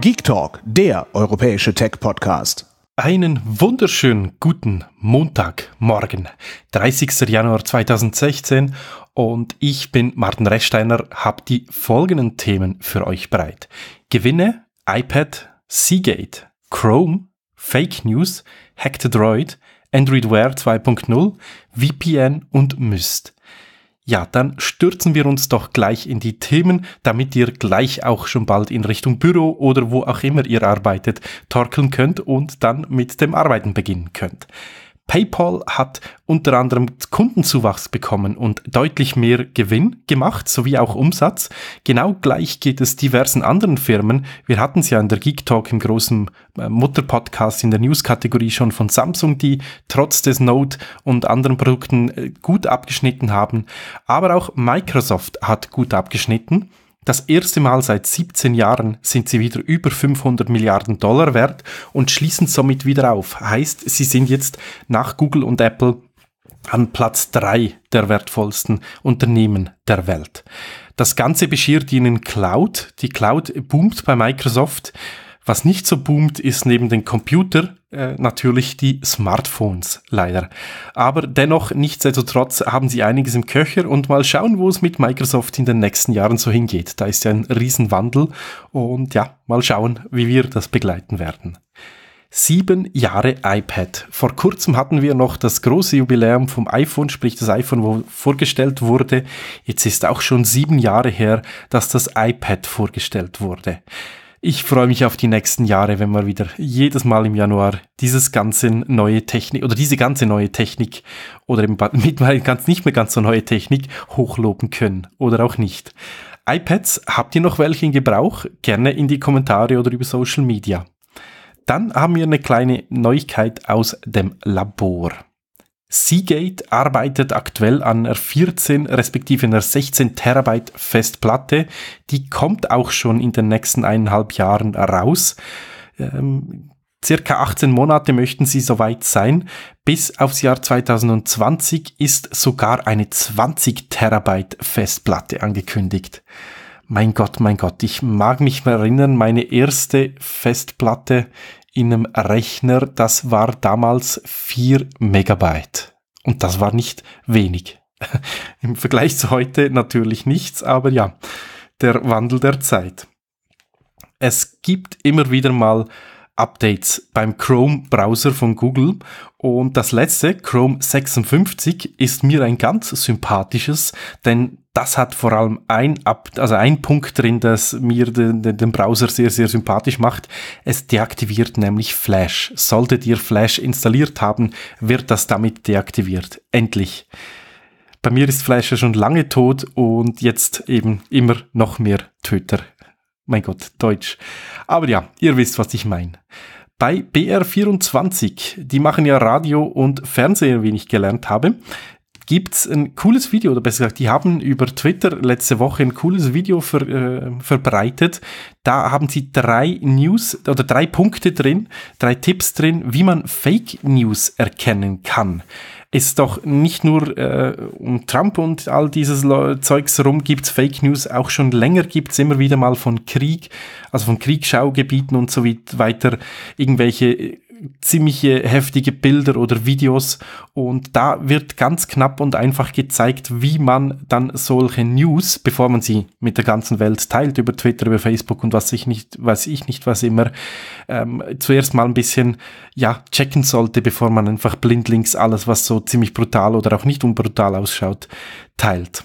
Geek Talk, der europäische Tech-Podcast. Einen wunderschönen guten Montagmorgen, 30. Januar 2016 und ich bin Martin Rechsteiner, habe die folgenden Themen für euch bereit. Gewinne, iPad, Seagate, Chrome, Fake News, Hacked Droid, Android Wear 2.0, VPN und Myst. Ja, dann stürzen wir uns doch gleich in die Themen, damit ihr gleich auch schon bald in Richtung Büro oder wo auch immer ihr arbeitet torkeln könnt und dann mit dem Arbeiten beginnen könnt. PayPal hat unter anderem Kundenzuwachs bekommen und deutlich mehr Gewinn gemacht, sowie auch Umsatz. Genau gleich geht es diversen anderen Firmen. Wir hatten es ja in der Geek Talk im großen äh, Mutterpodcast in der News-Kategorie schon von Samsung, die trotz des Note und anderen Produkten äh, gut abgeschnitten haben. Aber auch Microsoft hat gut abgeschnitten. Das erste Mal seit 17 Jahren sind sie wieder über 500 Milliarden Dollar wert und schließen somit wieder auf. Heißt, sie sind jetzt nach Google und Apple an Platz 3 der wertvollsten Unternehmen der Welt. Das Ganze beschert ihnen Cloud. Die Cloud boomt bei Microsoft was nicht so boomt, ist neben den Computer äh, natürlich die Smartphones, leider. Aber dennoch, nichtsdestotrotz, haben sie einiges im Köcher und mal schauen, wo es mit Microsoft in den nächsten Jahren so hingeht. Da ist ja ein Riesenwandel und ja, mal schauen, wie wir das begleiten werden. Sieben Jahre iPad. Vor kurzem hatten wir noch das große Jubiläum vom iPhone, sprich das iPhone, wo vorgestellt wurde. Jetzt ist auch schon sieben Jahre her, dass das iPad vorgestellt wurde. Ich freue mich auf die nächsten Jahre, wenn wir wieder jedes Mal im Januar dieses ganze neue Technik oder diese ganze neue Technik oder eben mittlerweile ganz nicht mehr ganz so neue Technik hochloben können oder auch nicht. iPads, habt ihr noch welche in Gebrauch? Gerne in die Kommentare oder über Social Media. Dann haben wir eine kleine Neuigkeit aus dem Labor. Seagate arbeitet aktuell an einer 14 respektive einer 16 Terabyte Festplatte. Die kommt auch schon in den nächsten eineinhalb Jahren raus. Ähm, circa 18 Monate möchten sie soweit sein. Bis aufs Jahr 2020 ist sogar eine 20 Terabyte Festplatte angekündigt. Mein Gott, mein Gott, ich mag mich mal erinnern, meine erste Festplatte in einem Rechner, das war damals 4 Megabyte. Und das war nicht wenig. Im Vergleich zu heute natürlich nichts, aber ja, der Wandel der Zeit. Es gibt immer wieder mal Updates beim Chrome-Browser von Google. Und das letzte, Chrome 56, ist mir ein ganz sympathisches, denn das hat vor allem ein, also ein Punkt drin, das mir den, den Browser sehr, sehr sympathisch macht. Es deaktiviert nämlich Flash. Solltet ihr Flash installiert haben, wird das damit deaktiviert. Endlich. Bei mir ist Flash ja schon lange tot und jetzt eben immer noch mehr Töter mein Gott, Deutsch. Aber ja, ihr wisst, was ich meine. Bei BR24, die machen ja Radio und Fernsehen, wie ich gelernt habe, gibt's ein cooles Video, oder besser gesagt, die haben über Twitter letzte Woche ein cooles Video ver, äh, verbreitet. Da haben sie drei News oder drei Punkte drin, drei Tipps drin, wie man Fake News erkennen kann es doch nicht nur äh, um Trump und all dieses Le Zeugs rum gibt Fake News, auch schon länger gibt es immer wieder mal von Krieg, also von Kriegsschaugebieten und so weiter, irgendwelche ziemliche heftige Bilder oder Videos und da wird ganz knapp und einfach gezeigt, wie man dann solche News, bevor man sie mit der ganzen Welt teilt, über Twitter, über Facebook und was ich nicht, was ich nicht, was immer, ähm, zuerst mal ein bisschen, ja, checken sollte, bevor man einfach blindlings alles, was so ziemlich brutal oder auch nicht unbrutal ausschaut, teilt.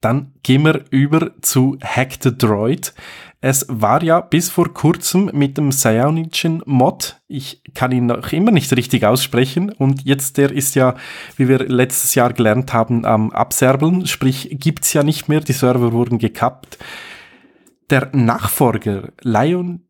Dann gehen wir über zu Hack the Droid. Es war ja bis vor kurzem mit dem Sionischen Mod. Ich kann ihn noch immer nicht richtig aussprechen. Und jetzt der ist ja, wie wir letztes Jahr gelernt haben, am Abserbeln. Sprich, gibt's ja nicht mehr. Die Server wurden gekappt. Der Nachfolger, Lion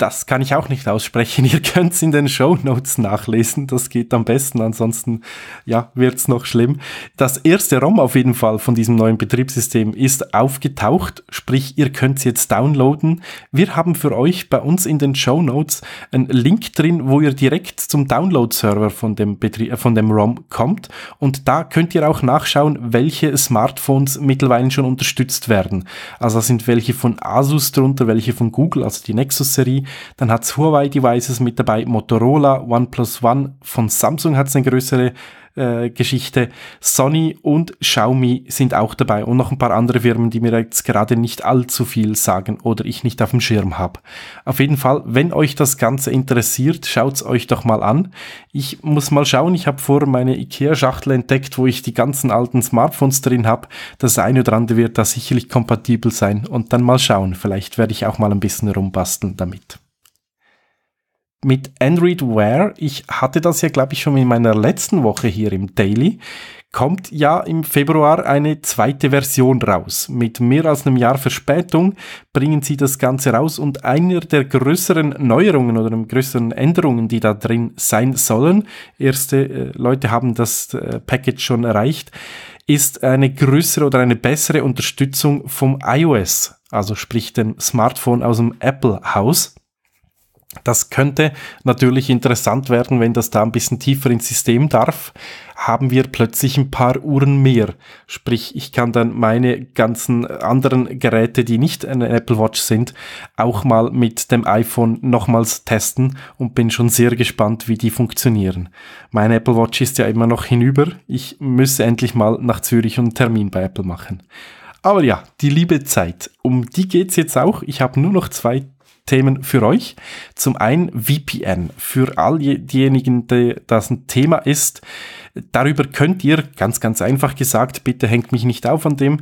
das kann ich auch nicht aussprechen. Ihr könnt es in den Show Notes nachlesen. Das geht am besten. Ansonsten, ja, wird's noch schlimm. Das erste ROM auf jeden Fall von diesem neuen Betriebssystem ist aufgetaucht. Sprich, ihr könnt's jetzt downloaden. Wir haben für euch bei uns in den Show Notes einen Link drin, wo ihr direkt zum Download-Server von dem Betrie äh, von dem ROM kommt. Und da könnt ihr auch nachschauen, welche Smartphones mittlerweile schon unterstützt werden. Also da sind welche von Asus drunter, welche von Google, also die Nexus-Serie dann hat's Huawei-Devices mit dabei, Motorola, OnePlus One. Von Samsung hat's eine größere äh, Geschichte. Sony und Xiaomi sind auch dabei und noch ein paar andere Firmen, die mir jetzt gerade nicht allzu viel sagen oder ich nicht auf dem Schirm habe. Auf jeden Fall, wenn euch das Ganze interessiert, schaut's euch doch mal an. Ich muss mal schauen, ich habe vor meine IKEA-Schachtel entdeckt, wo ich die ganzen alten Smartphones drin habe. Das eine oder andere wird da sicherlich kompatibel sein und dann mal schauen. Vielleicht werde ich auch mal ein bisschen rumbasteln damit mit Android Wear, ich hatte das ja, glaube ich, schon in meiner letzten Woche hier im Daily, kommt ja im Februar eine zweite Version raus. Mit mehr als einem Jahr Verspätung bringen sie das Ganze raus und einer der größeren Neuerungen oder größeren Änderungen, die da drin sein sollen, erste äh, Leute haben das äh, Package schon erreicht, ist eine größere oder eine bessere Unterstützung vom iOS, also sprich dem Smartphone aus dem Apple-Haus. Das könnte natürlich interessant werden, wenn das da ein bisschen tiefer ins System darf, haben wir plötzlich ein paar Uhren mehr. Sprich, ich kann dann meine ganzen anderen Geräte, die nicht eine Apple Watch sind, auch mal mit dem iPhone nochmals testen und bin schon sehr gespannt, wie die funktionieren. Meine Apple Watch ist ja immer noch hinüber. Ich müsse endlich mal nach Zürich einen Termin bei Apple machen. Aber ja, die liebe Zeit, um die geht's jetzt auch. Ich habe nur noch zwei Themen für euch. Zum einen VPN für all diejenigen, die das ein Thema ist, Darüber könnt ihr, ganz, ganz einfach gesagt, bitte hängt mich nicht auf an dem,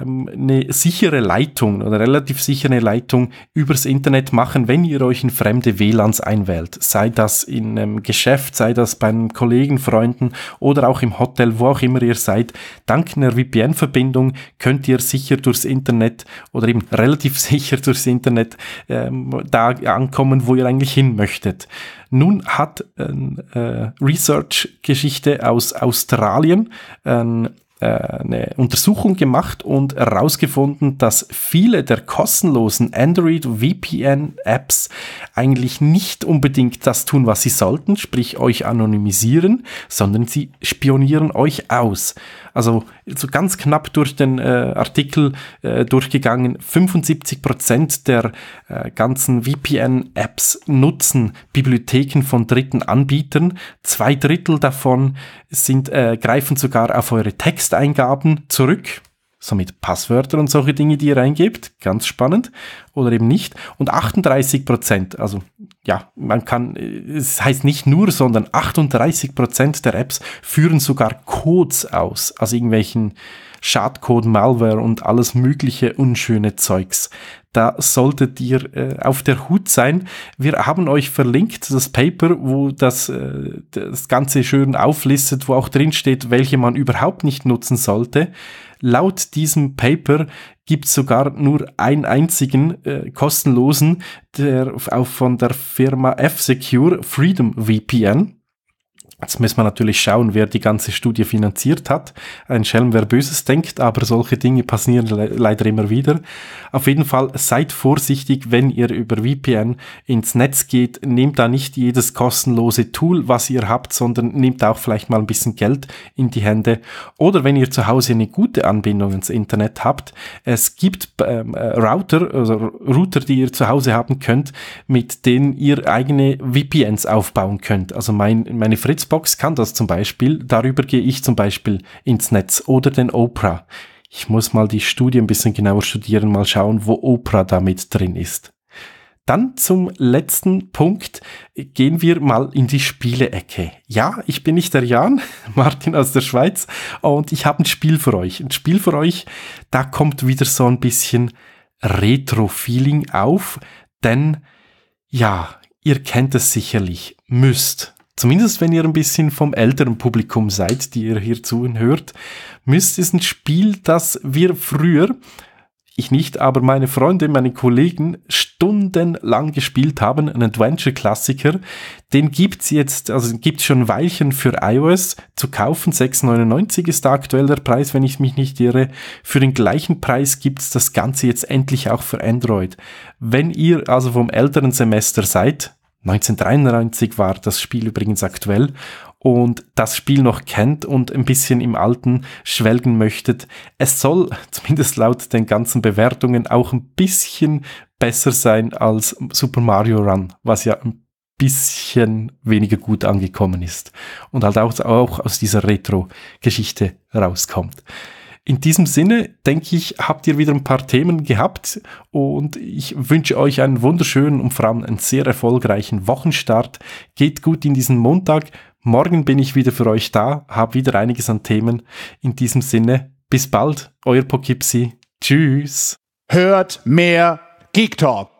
ähm, eine sichere Leitung oder relativ sichere Leitung übers Internet machen, wenn ihr euch in fremde WLANs einwählt. Sei das in einem Geschäft, sei das bei einem Kollegen, Freunden oder auch im Hotel, wo auch immer ihr seid. Dank einer VPN-Verbindung könnt ihr sicher durchs Internet oder eben relativ sicher durchs Internet ähm, da ankommen, wo ihr eigentlich hin möchtet. Nun hat eine äh, Research-Geschichte aus Australien ein äh, eine Untersuchung gemacht und herausgefunden, dass viele der kostenlosen Android VPN Apps eigentlich nicht unbedingt das tun, was sie sollten, sprich euch anonymisieren, sondern sie spionieren euch aus. Also so ganz knapp durch den äh, Artikel äh, durchgegangen, 75 der äh, ganzen VPN Apps nutzen Bibliotheken von dritten Anbietern, zwei Drittel davon sind äh, greifen sogar auf eure Texte Texteingaben zurück so mit Passwörter und solche Dinge, die ihr reingebt. Ganz spannend. Oder eben nicht. Und 38 Prozent, also ja, man kann, äh, es heißt nicht nur, sondern 38 Prozent der Apps führen sogar Codes aus, aus also irgendwelchen Schadcode, Malware und alles mögliche unschöne Zeugs. Da solltet ihr äh, auf der Hut sein. Wir haben euch verlinkt das Paper, wo das, äh, das Ganze schön auflistet, wo auch drin steht, welche man überhaupt nicht nutzen sollte. Laut diesem Paper gibt es sogar nur einen einzigen äh, kostenlosen, der auch von der Firma F-Secure Freedom VPN. Jetzt müssen wir natürlich schauen, wer die ganze Studie finanziert hat. Ein Schelm, wer Böses denkt, aber solche Dinge passieren le leider immer wieder. Auf jeden Fall seid vorsichtig, wenn ihr über VPN ins Netz geht. Nehmt da nicht jedes kostenlose Tool, was ihr habt, sondern nehmt auch vielleicht mal ein bisschen Geld in die Hände. Oder wenn ihr zu Hause eine gute Anbindung ins Internet habt, es gibt ähm, äh, Router, also Router, die ihr zu Hause haben könnt, mit denen ihr eigene VPNs aufbauen könnt. Also mein, meine Fritz Fritzbox kann das zum Beispiel. Darüber gehe ich zum Beispiel ins Netz oder den Oprah. Ich muss mal die Studie ein bisschen genauer studieren, mal schauen, wo Oprah damit drin ist. Dann zum letzten Punkt gehen wir mal in die Spielecke. Ja, ich bin nicht der Jan, Martin aus der Schweiz, und ich habe ein Spiel für euch. Ein Spiel für euch, da kommt wieder so ein bisschen Retro-Feeling auf, denn ja, ihr kennt es sicherlich, müsst zumindest wenn ihr ein bisschen vom älteren Publikum seid, die ihr hier zuhört, müsst es ein Spiel, das wir früher, ich nicht, aber meine Freunde, meine Kollegen stundenlang gespielt haben, ein Adventure-Klassiker. Den gibt's jetzt, also gibt's schon ein Weilchen für iOS zu kaufen. 6,99 ist da aktuell der Preis, wenn ich mich nicht irre. Für den gleichen Preis gibt's das Ganze jetzt endlich auch für Android. Wenn ihr also vom älteren Semester seid, 1993 war das Spiel übrigens aktuell und das Spiel noch kennt und ein bisschen im Alten schwelgen möchtet. Es soll, zumindest laut den ganzen Bewertungen, auch ein bisschen besser sein als Super Mario Run, was ja ein bisschen weniger gut angekommen ist und halt auch, auch aus dieser Retro-Geschichte rauskommt. In diesem Sinne, denke ich, habt ihr wieder ein paar Themen gehabt und ich wünsche euch einen wunderschönen und vor allem einen sehr erfolgreichen Wochenstart. Geht gut in diesen Montag. Morgen bin ich wieder für euch da, habe wieder einiges an Themen. In diesem Sinne, bis bald, euer Poughkeepsie. Tschüss. Hört mehr Geek Talk.